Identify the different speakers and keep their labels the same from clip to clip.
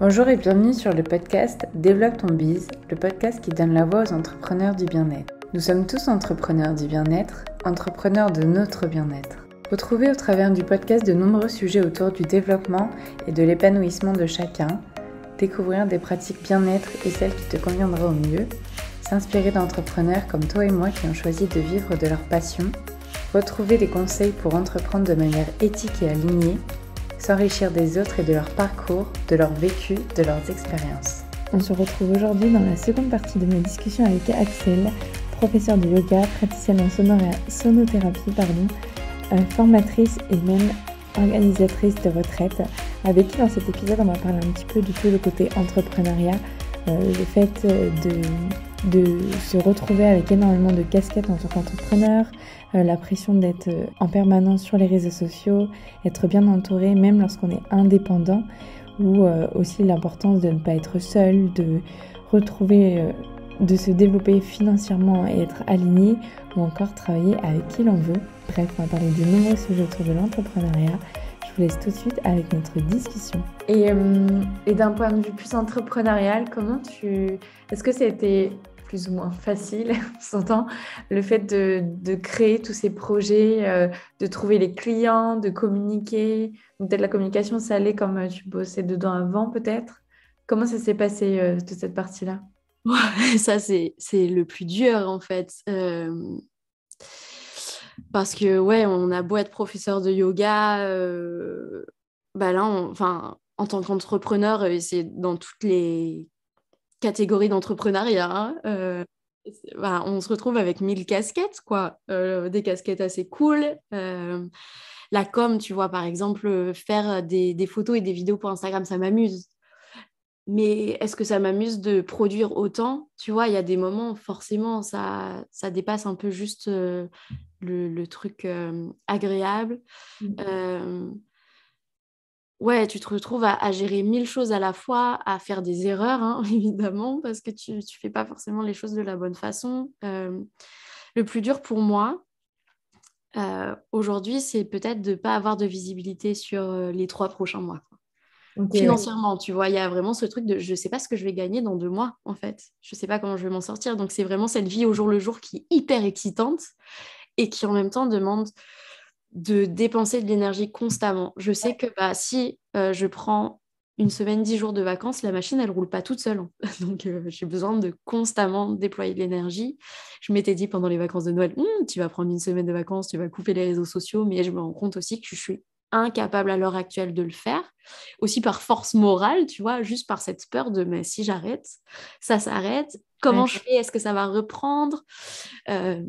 Speaker 1: Bonjour et bienvenue sur le podcast Développe ton bise, le podcast qui donne la voix aux entrepreneurs du bien-être. Nous sommes tous entrepreneurs du bien-être, entrepreneurs de notre bien-être. Retrouver au travers du podcast de nombreux sujets autour du développement et de l'épanouissement de chacun, découvrir des pratiques bien-être et celles qui te conviendront au mieux, s'inspirer d'entrepreneurs comme toi et moi qui ont choisi de vivre de leur passion, retrouver des conseils pour entreprendre de manière éthique et alignée s'enrichir des autres et de leur parcours, de leur vécu, de leurs expériences. On se retrouve aujourd'hui dans la seconde partie de ma discussion avec Axel, professeur de yoga, praticienne en sonothérapie, pardon, euh, formatrice et même organisatrice de retraite, avec qui dans cet épisode on va parler un petit peu du tout le côté entrepreneuriat, le euh, fait euh, de de se retrouver avec énormément de casquettes en tant qu'entrepreneur, euh, la pression d'être euh, en permanence sur les réseaux sociaux, être bien entouré même lorsqu'on est indépendant, ou euh, aussi l'importance de ne pas être seul, de retrouver, de se développer financièrement et être aligné, ou encore travailler avec qui l'on veut. Bref, on va parler de nombreux sujets autour de l'entrepreneuriat. Je vous laisse tout de suite avec notre discussion. Et, et d'un point de vue plus entrepreneurial, comment tu... Est-ce que c'était plus ou moins facile, on s'entend, le fait de, créer tous ces projets, euh, de trouver les clients, de communiquer. Peut-être la communication, ça allait comme euh, tu bossais dedans avant, peut-être. Comment ça s'est passé euh, toute cette partie-là
Speaker 2: Ça, c'est le plus dur, en fait. Parce que, ouais, on a beau être professeur de yoga, bah là, enfin, en tant qu'entrepreneur, c'est dans toutes les catégorie d'entrepreneuriat. Euh, bah, on se retrouve avec mille casquettes, quoi. Euh, des casquettes assez cool. Euh, la com, tu vois, par exemple, faire des, photos et des vidéos pour Instagram, ça m'amuse. Mais est-ce que ça m'amuse de produire autant Tu vois, il y a des moments, forcément, ça, ça dépasse un peu juste le, truc agréable. Mmh ouais, tu te retrouves à, gérer mille choses à la fois, à faire des erreurs, hein, évidemment, parce que tu ne fais pas forcément les choses de la bonne façon. le plus dur pour moi, euh, aujourd'hui, c'est peut-être de ne pas avoir de visibilité sur euh, les trois prochains mois.
Speaker 1: Financièrement,
Speaker 2: tu vois, il y a vraiment ce truc de je ne sais pas ce que je vais gagner dans deux mois, en fait. Je ne sais pas comment je vais m'en sortir. Donc, c'est vraiment cette vie au jour le jour qui est hyper excitante et qui, en même temps, demande de dépenser de l'énergie constamment. Je sais que bah, si euh, je prends une semaine, dix jours de vacances, la machine, elle roule pas toute seule. Hein. Donc, euh, j'ai besoin de constamment déployer de l'énergie. Je m'étais dit pendant les vacances de Noël, hum, tu vas prendre une semaine de vacances, tu vas couper les réseaux sociaux, mais je me rends compte aussi que je suis incapable à l'heure actuelle de le faire, aussi par force morale, tu vois, juste par cette peur de mais si j'arrête, ça s'arrête, comment je fais, est-ce que ça va reprendre euh,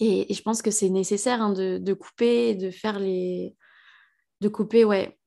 Speaker 2: et, je pense que c'est nécessaire hein, de, couper, de faire les. de couper, ouais.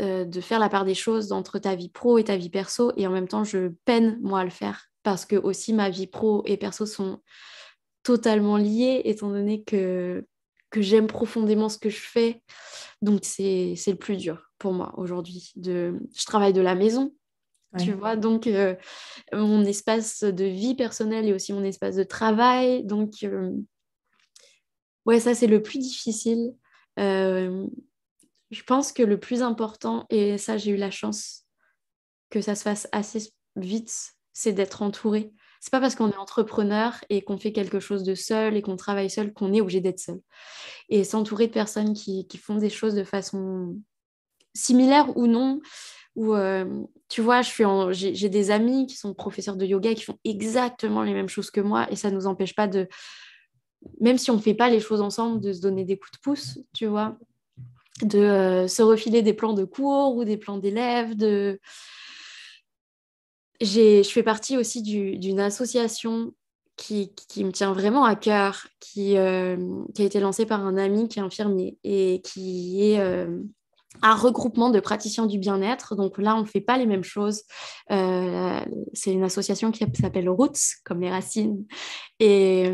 Speaker 2: Euh, de faire la part des choses entre ta vie pro et ta vie perso. Et en même temps, je peine, moi, à le faire. Parce que aussi, ma vie pro et perso sont totalement liées, étant donné que, que j'aime profondément ce que je fais. Donc, c'est le plus dur pour moi aujourd'hui. De... Je travaille de la maison, Tu vois, donc euh, mon espace de vie personnelle et aussi mon espace de travail. Donc, euh, Ouais, ça, c'est le plus difficile. Euh, je pense que le plus important, et ça, j'ai eu la chance que ça se fasse assez vite, c'est d'être entouré. C'est pas parce qu'on est entrepreneur et qu'on fait quelque chose de seul et qu'on travaille seul qu'on est obligé d'être seul. Et s'entourer de personnes qui, font des choses de façon similaire ou non, Ou euh, tu vois, j'ai des amis qui sont professeurs de yoga et qui font exactement les mêmes choses que moi et ça ne nous empêche pas de, même si on ne fait pas les choses ensemble, de se donner des coups de pouce, tu vois, de euh, se refiler des plans de cours ou des plans d'élèves, de... Je fais partie aussi d'une association qui, me tient vraiment à cœur, euh, qui, a été lancée par un ami qui est infirmier et qui est euh, un regroupement de praticiens du bien-être. Donc là, on ne fait pas les mêmes choses. c'est une association qui s'appelle Roots, comme les racines. Et,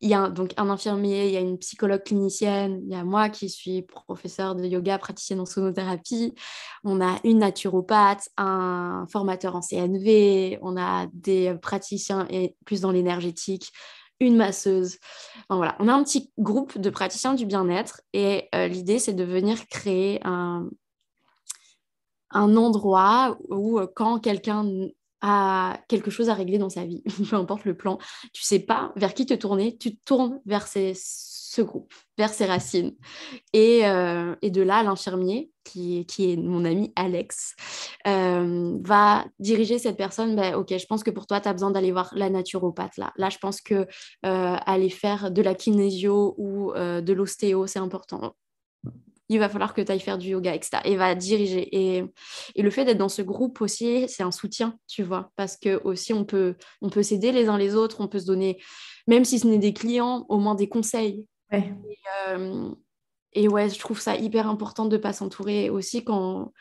Speaker 2: il y a donc un infirmier, il y a une psychologue clinicienne, il y a moi qui suis professeur de yoga, praticienne en sonothérapie, on a une naturopathe, un formateur en CNV, on a des praticiens et plus dans l'énergétique, une masseuse. voilà, on a un petit groupe de praticiens du bien-être et euh, l'idée c'est de venir créer un, un endroit où euh, quand quelqu'un à quelque chose à régler dans sa vie, peu importe le plan. Tu sais pas vers qui te tourner, tu tournes vers ce groupe, vers ses racines. Euh, et, de là, l'infirmier, qui, qui, est mon ami Alex, euh, va diriger cette personne. Ben, ok, je pense que pour toi, tu as besoin d'aller voir la naturopathe là. Là, je pense que euh, aller faire de la kinésio ou de l'ostéo, c'est important il va falloir que tu ailles faire du yoga, etc. Et va diriger. Et, le fait d'être dans ce groupe aussi, c'est un soutien, tu vois, parce que aussi on peut, on peut s'aider les uns les autres, on peut se donner, même si ce n'est des clients, au moins des conseils. Euh, et, ouais, je trouve ça hyper important de ne pas s'entourer aussi quand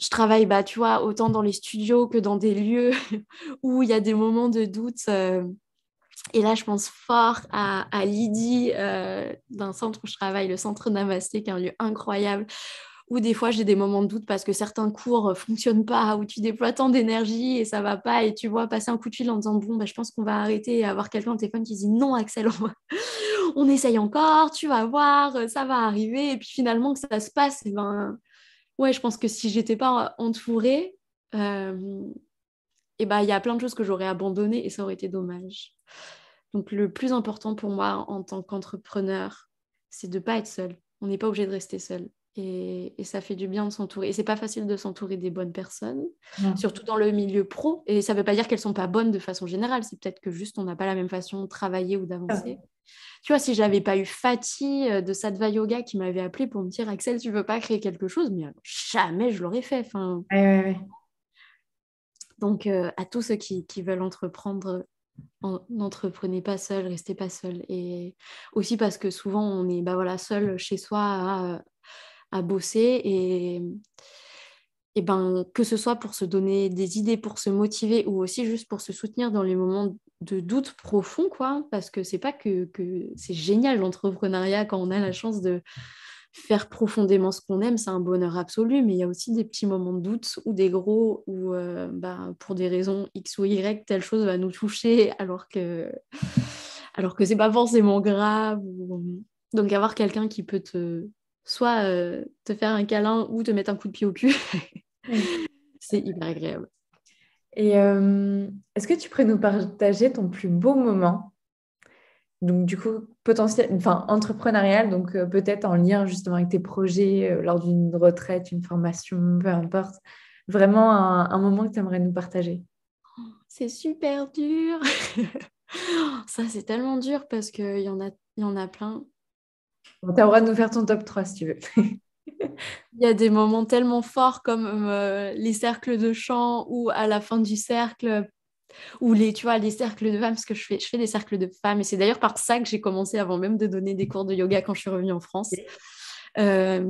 Speaker 2: je travaille, bah, tu vois, autant dans les studios que dans des lieux où il y a des moments de doute. Euh, et là, je pense fort à, Lydie euh, d'un centre où je travaille, le centre Namasté, qui est un lieu incroyable, où des fois j'ai des moments de doute parce que certains cours ne euh, fonctionnent pas, où tu déploies tant d'énergie et ça ne va pas, et tu vois passer un coup de fil en disant Bon, bah, je pense qu'on va arrêter et avoir quelqu'un au téléphone qui dit Non, Axel, on, essaye encore, tu vas voir, euh, ça va arriver. Et puis finalement, que ça se passe, eh ben, ouais, je pense que si je n'étais pas entourée, et bah, il y a plein de choses que j'aurais abandonnées et ça aurait été dommage. Donc le plus important pour moi en tant qu'entrepreneur, c'est de ne pas être seul. On n'est pas obligé de rester seul. Et, ça fait du bien de s'entourer. Et c'est pas facile de s'entourer des bonnes personnes, surtout dans le milieu pro. Et ça veut pas dire qu'elles sont pas bonnes de façon générale. C'est peut-être que juste on n'a pas la même façon de travailler ou d'avancer. Tu vois, si j'avais pas eu Fatih euh, de Sadva Yoga qui m'avait appelé pour me dire Axel, tu veux pas créer quelque chose, mais jamais je l'aurais fait. Enfin, donc, euh, à tous ceux qui, veulent entreprendre, euh, n'entreprenez pas seul, restez pas seul. Et aussi parce que souvent, on est bah voilà, seul chez soi à, bosser. Et, et ben, que ce soit pour se donner des idées, pour se motiver ou aussi juste pour se soutenir dans les moments de doute profond, quoi, parce que c'est pas que, que c'est génial l'entrepreneuriat quand on a la chance de, faire profondément ce qu'on aime, c'est un bonheur absolu, mais il y a aussi des petits moments de doute ou des gros où, euh, bah, pour des raisons X ou Y, telle chose va nous toucher alors que alors que c'est pas forcément grave. Euh, donc avoir quelqu'un qui peut te soit euh, te faire un câlin ou te mettre un coup de pied au cul,
Speaker 1: c'est hyper agréable. Et est-ce que tu pourrais nous partager ton plus beau moment donc du coup potentiel, enfin entrepreneurial, donc euh, peut-être en lien justement avec tes projets euh, lors d'une retraite, une formation, peu importe. Vraiment un, moment que tu aimerais nous partager. C'est super dur.
Speaker 2: Ça c'est tellement dur parce qu'il y en a, il y en a plein.
Speaker 1: tu as le droit de nous faire ton top 3 si tu veux.
Speaker 2: Il y a des moments tellement forts comme euh, les cercles de chant ou à la fin du cercle, ou les, tu vois, les cercles de femmes, parce que je fais, je fais des cercles de femmes. Et c'est d'ailleurs par ça que j'ai commencé avant même de donner des cours de yoga quand je suis revenue en France. Euh,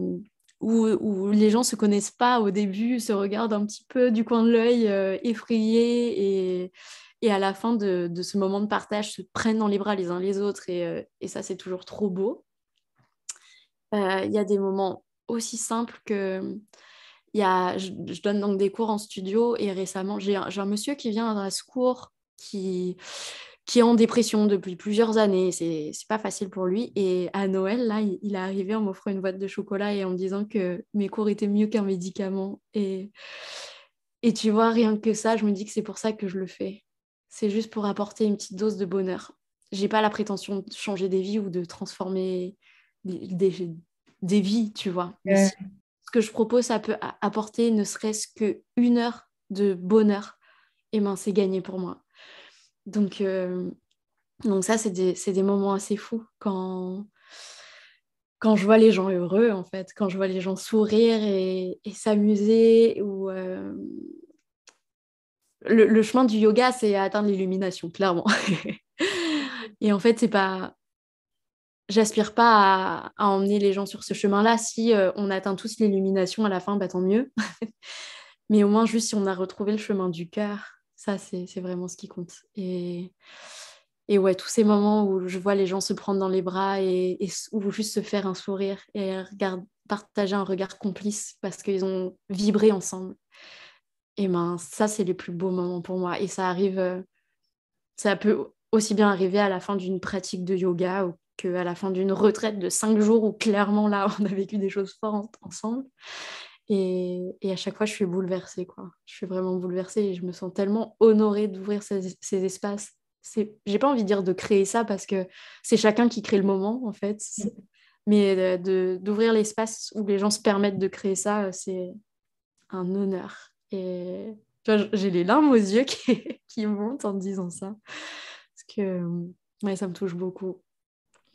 Speaker 2: où, où, les gens se connaissent pas au début, se regardent un petit peu du coin de l'œil, euh, effrayés, et, et, à la fin de, de, ce moment de partage, se prennent dans les bras les uns les autres, et, euh, et ça, c'est toujours trop beau. Il y a des moments aussi simples que y a, je, donne donc des cours en studio et récemment, j'ai un, monsieur qui vient dans ce cours qui, qui est en dépression depuis plusieurs années. C'est pas facile pour lui. Et à Noël, là, il, est arrivé en m'offrant une boîte de chocolat et en me disant que mes cours étaient mieux qu'un médicament. Et, et tu vois, rien que ça, je me dis que c'est pour ça que je le fais. C'est juste pour apporter une petite dose de bonheur. J'ai pas la prétention de changer des vies ou de transformer des, des, vies, tu vois que je propose, ça peut apporter ne serait-ce qu'une heure de bonheur, et eh ben c'est gagné pour moi. Donc, euh, donc ça, c'est des, moments assez fous quand, quand je vois les gens heureux, en fait, quand je vois les gens sourire et, s'amuser. Ou, euh, le, le, chemin du yoga, c'est atteindre l'illumination, clairement. et en fait, c'est pas j'aspire pas à, emmener les gens sur ce chemin-là. Si euh, on atteint tous l'illumination à la fin, bah, tant mieux. Mais au moins, juste si on a retrouvé le chemin du cœur, ça, c'est vraiment ce qui compte. Et, ouais, tous ces moments où je vois les gens se prendre dans les bras et, ou juste se faire un sourire et partager un regard complice parce qu'ils ont vibré ensemble. Et eh ben, ça, c'est les plus beaux moments pour moi. Et ça arrive, euh, ça peut aussi bien arriver à la fin d'une pratique de yoga ou qu'à la fin d'une retraite de cinq jours où clairement là on a vécu des choses fortes ensemble. Et, à chaque fois, je suis bouleversée, quoi. Je suis vraiment bouleversée et je me sens tellement honorée d'ouvrir ces, ces, espaces. J'ai pas envie de dire de créer ça parce que c'est chacun qui crée le moment, en fait. Mm. Mais euh, d'ouvrir l'espace où les gens se permettent de créer ça, euh, c'est un honneur. Et j'ai les larmes aux yeux qui, qui, montent en disant ça. Parce
Speaker 1: que ouais, ça me touche beaucoup.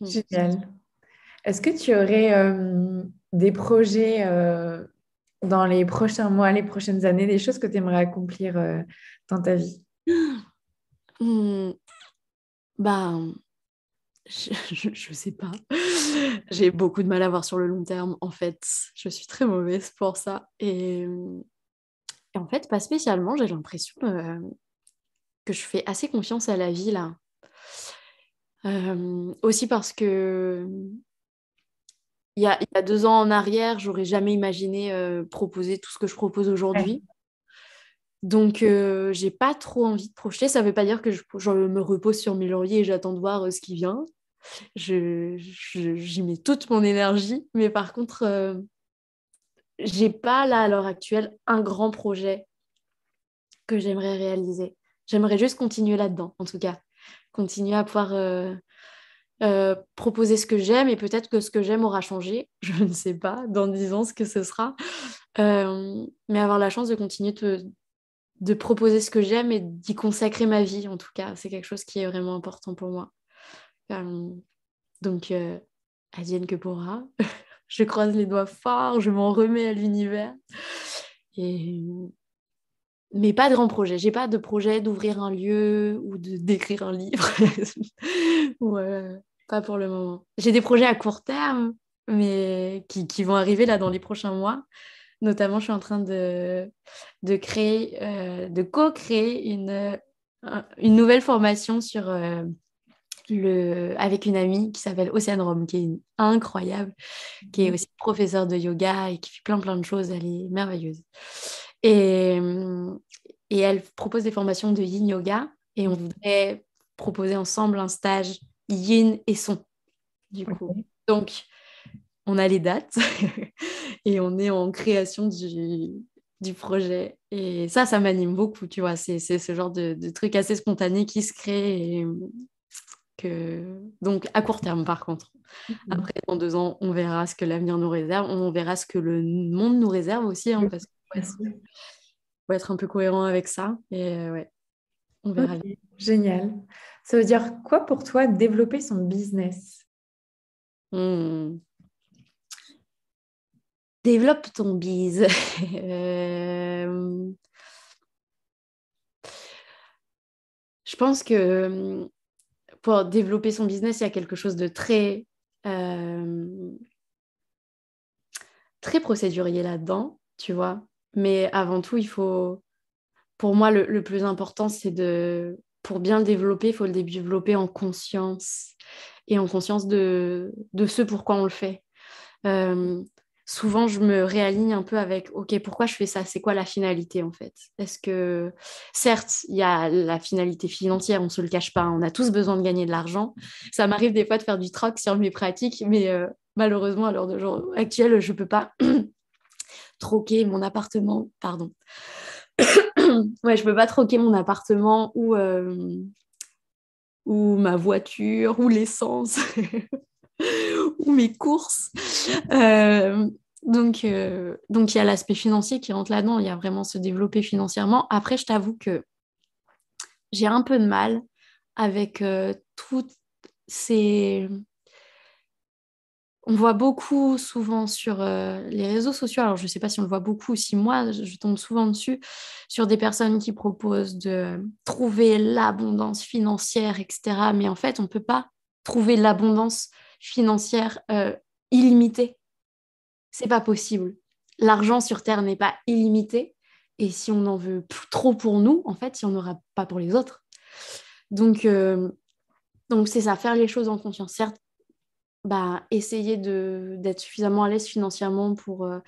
Speaker 1: Mm. Génial. Est-ce que tu aurais euh, des projets euh, dans les prochains mois, les prochaines années, des choses que tu aimerais accomplir euh, dans ta vie hmm. bah, je ne sais pas. J'ai
Speaker 2: beaucoup de mal à voir sur le long terme, en fait. Je suis très mauvaise pour ça. et en fait, pas spécialement, j'ai l'impression que je fais assez confiance à la vie, là aussi parce que il y, a, deux ans en arrière, j'aurais jamais imaginé proposer tout ce que je propose aujourd'hui. Donc, j'ai pas trop envie de projeter. Ça veut pas dire que je, me repose sur mes lauriers et j'attends de voir ce qui vient. J'y je, j'y mets toute mon énergie. Mais par contre, j'ai pas là à l'heure actuelle un grand projet que j'aimerais réaliser. J'aimerais juste continuer là-dedans, en tout cas continuer à pouvoir euh, euh, proposer ce que j'aime et peut-être que ce que j'aime aura changé. Je ne sais pas dans dix ans ce que ce sera. Euh, mais avoir la chance de continuer de, proposer ce que j'aime et d'y consacrer ma vie, en tout cas, c'est quelque chose qui est vraiment important pour moi. donc, adienne que pourra. je croise les doigts fort, je m'en remets à l'univers. Et mais pas de grand projet. J'ai pas de projet d'ouvrir un lieu ou de d'écrire un livre. ou pas pour le moment. J'ai des projets à court terme, mais qui, qui, vont arriver là dans les prochains mois. Notamment, je suis en train de, de créer, euh, de co-créer une, une nouvelle formation sur euh, le, avec une amie qui s'appelle Océane Rome, qui est incroyable, qui est mmh. aussi professeure de yoga et qui fait plein plein de choses. Elle est merveilleuse. Et hum, et elle propose des formations de yin yoga et on mhm. voudrait proposer ensemble un stage yin et son. Du coup. Donc, on a les dates et on est en création du, du projet. Et ça, ça m'anime beaucoup, tu vois. C'est ce genre de, truc assez spontané qui se crée. Euh, que... Donc, à court terme, par contre. Mhm. Après, dans deux ans, on verra ce que l'avenir nous réserve. On verra ce que le monde nous réserve aussi. Hein, parce que, être un peu cohérent avec ça. Et euh, ouais, on verra.
Speaker 1: Génial. Ça veut dire quoi pour toi développer son business
Speaker 2: hmm. Développe ton biz euh, Je pense que hmm, pour développer son business, il y a quelque chose de très, euh, très procédurier là-dedans, tu vois. Mais avant tout, il faut. Pour moi, le, plus important, c'est de. Pour bien le développer, il faut le développer en conscience et en conscience de, ce pourquoi on le fait. Euh, souvent, je me réaligne un peu avec OK, pourquoi je fais ça C'est quoi la finalité en fait Est-ce que, certes, il y a la finalité financière, on ne se le cache pas, on a tous besoin de gagner de l'argent. Ça m'arrive des fois de faire du troc sur mes pratiques, mais euh, malheureusement, à l'heure de actuelle, je ne peux pas troquer mon appartement, pardon. ouais, je peux pas troquer mon appartement ou, euh, ma voiture ou l'essence ou mes courses. Euh, donc, euh, donc il y a l'aspect financier qui rentre là-dedans. Il y a vraiment se développer financièrement. Après, je t'avoue que j'ai un peu de mal avec toutes ces on voit beaucoup souvent sur euh, les réseaux sociaux, alors je ne sais pas si on le voit beaucoup, si moi je tombe souvent dessus, sur des personnes qui proposent de trouver l'abondance financière, etc. Mais en fait, on ne peut pas trouver l'abondance financière euh, illimitée. C'est pas possible. L'argent sur Terre n'est pas illimité. Et si on en veut trop pour nous, en fait, si on en aura pas pour les autres. Donc, euh, donc c'est ça, faire les choses en conscience. Certes, bah, essayer d'être suffisamment à l'aise financièrement pour euh,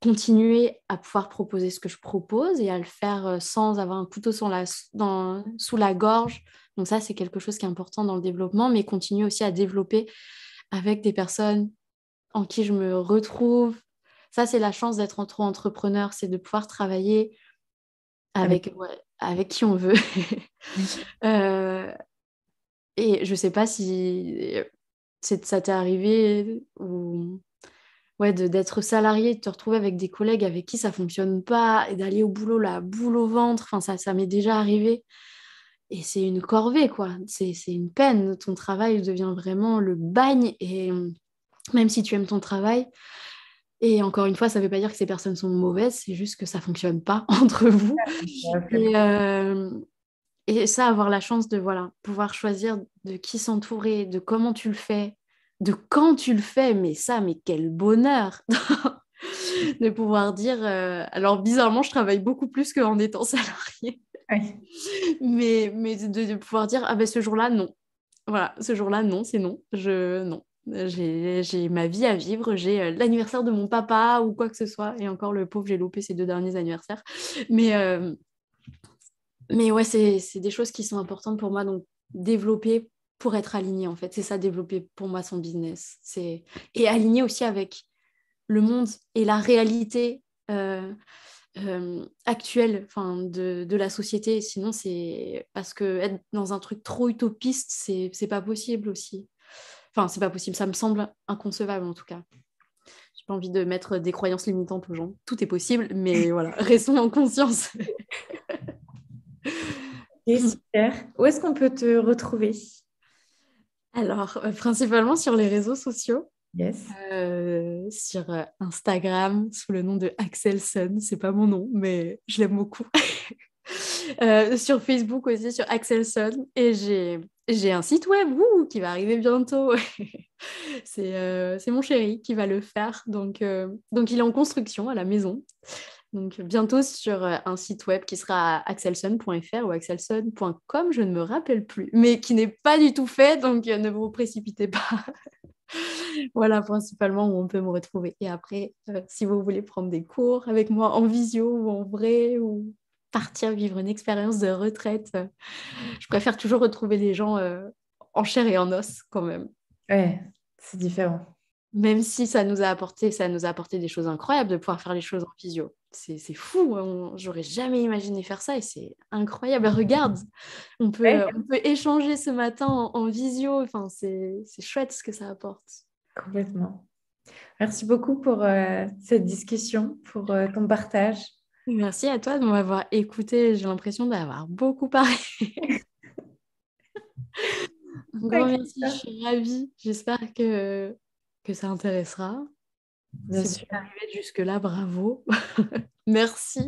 Speaker 2: continuer à pouvoir proposer ce que je propose et à le faire euh, sans avoir un couteau la, dans, sous la gorge. Donc ça, c'est quelque chose qui est important dans le développement, mais continuer aussi à développer avec des personnes en qui je me retrouve. Ça, c'est la chance d'être entre entrepreneur, c'est de pouvoir travailler avec, avec... qui on veut. Euh, et je ne sais pas si c'est ça t'est arrivé ou ouais, d'être salarié, de te retrouver avec des collègues avec qui ça fonctionne pas et d'aller au boulot la boule au ventre, enfin ça, ça m'est déjà arrivé. Et c'est une corvée, quoi. C'est une peine. Ton travail devient vraiment le bagne. Et même si tu aimes ton travail, et encore une fois, ça ne veut pas dire que ces personnes sont mauvaises, c'est juste que ça fonctionne pas entre vous. Et ça, avoir la chance de voilà, pouvoir choisir de qui s'entourer, de comment tu le fais, de quand tu le fais, mais ça, mais quel bonheur de pouvoir dire. Euh, alors, bizarrement, je travaille beaucoup plus qu'en étant salarié. Mais, mais de, pouvoir dire, ah ben ce jour-là, non. Voilà, ce jour-là, non, c'est non. Je, non. J'ai ma vie à vivre, j'ai euh, l'anniversaire de mon papa ou quoi que ce soit. Et encore, le pauvre, j'ai loupé ces deux derniers anniversaires. Mais. Euh, mais ouais, c'est des choses qui sont importantes pour moi. Donc, développer pour être aligné, en fait. C'est ça, développer pour moi son business. Et aligné aussi avec le monde et la réalité euh, euh, actuelle de, de, la société. Sinon, c'est parce que être dans un truc trop utopiste, c'est pas possible aussi. Enfin, c'est pas possible. Ça me semble inconcevable, en tout cas. J'ai pas envie de mettre des croyances limitantes aux gens. Tout est possible, mais voilà, restons en conscience. Et super. Où est-ce qu'on peut te retrouver Alors, euh, principalement sur les réseaux sociaux. Yes. Euh, sur euh, Instagram sous le nom de Axelson, c'est pas mon nom, mais je l'aime beaucoup. sur Facebook aussi, sur Axelson. Et j'ai, j'ai un site web qui va arriver bientôt. c'est, c'est mon chéri qui va le faire. Donc, donc, il est en construction à la maison. Donc bientôt sur euh, un site web qui sera axelson.fr ou axelson.com, je ne me rappelle plus, mais qui n'est pas du tout fait, donc euh, ne vous précipitez pas. voilà principalement où on peut me retrouver. Et après, euh, si vous voulez prendre des cours avec moi en visio ou en vrai ou partir vivre une expérience de retraite, je préfère toujours retrouver les gens en chair et en os quand même.
Speaker 1: Ouais, c'est différent. Même
Speaker 2: si ça nous a apporté, ça nous a apporté des choses incroyables de pouvoir faire les choses en visio c'est fou, hein, j'aurais jamais imaginé faire ça et c'est incroyable. Mmh. Regarde, on peut, on peut échanger ce matin en, visio, enfin, c'est chouette ce que ça apporte.
Speaker 1: Complètement. Merci beaucoup pour euh, cette discussion, pour euh, ton partage. Merci à toi de m'avoir écouté, j'ai l'impression d'avoir beaucoup parlé.
Speaker 2: Un grand merci, je suis ravie, j'espère que, que ça intéressera Bien si arrivée jusque-là, bravo. merci.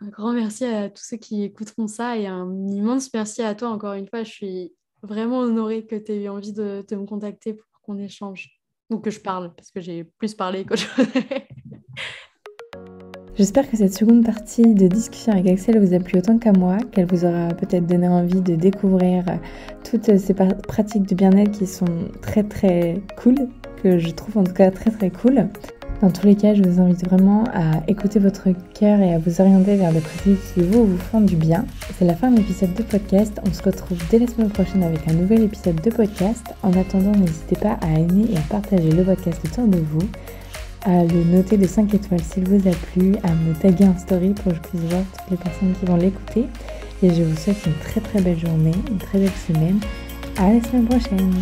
Speaker 2: Un grand merci à tous ceux qui écouteront ça et un immense merci à toi encore une fois. Je suis vraiment honorée que tu aies eu envie de, te me contacter pour qu'on échange ou que je parle parce que j'ai plus parlé que
Speaker 1: J'espère que cette seconde partie de discussion avec Axel vous a plu autant qu'à moi, qu'elle vous aura peut-être donné envie de découvrir toutes ces pratiques de bien-être qui sont très très cool que je trouve en tout cas très très cool. Dans tous les cas, je vous invite vraiment à écouter votre cœur et à vous orienter vers des pratiques qui vous, vous font du bien. C'est la fin de l'épisode de podcast. On se retrouve dès la semaine prochaine avec un nouvel épisode de podcast. En attendant, n'hésitez pas à aimer et à partager le podcast autour de vous, à le noter de 5 étoiles s'il vous a plu, à me taguer en story pour que je puisse voir toutes les personnes qui vont l'écouter. Et je vous souhaite une très très belle journée, une très belle semaine. À la semaine prochaine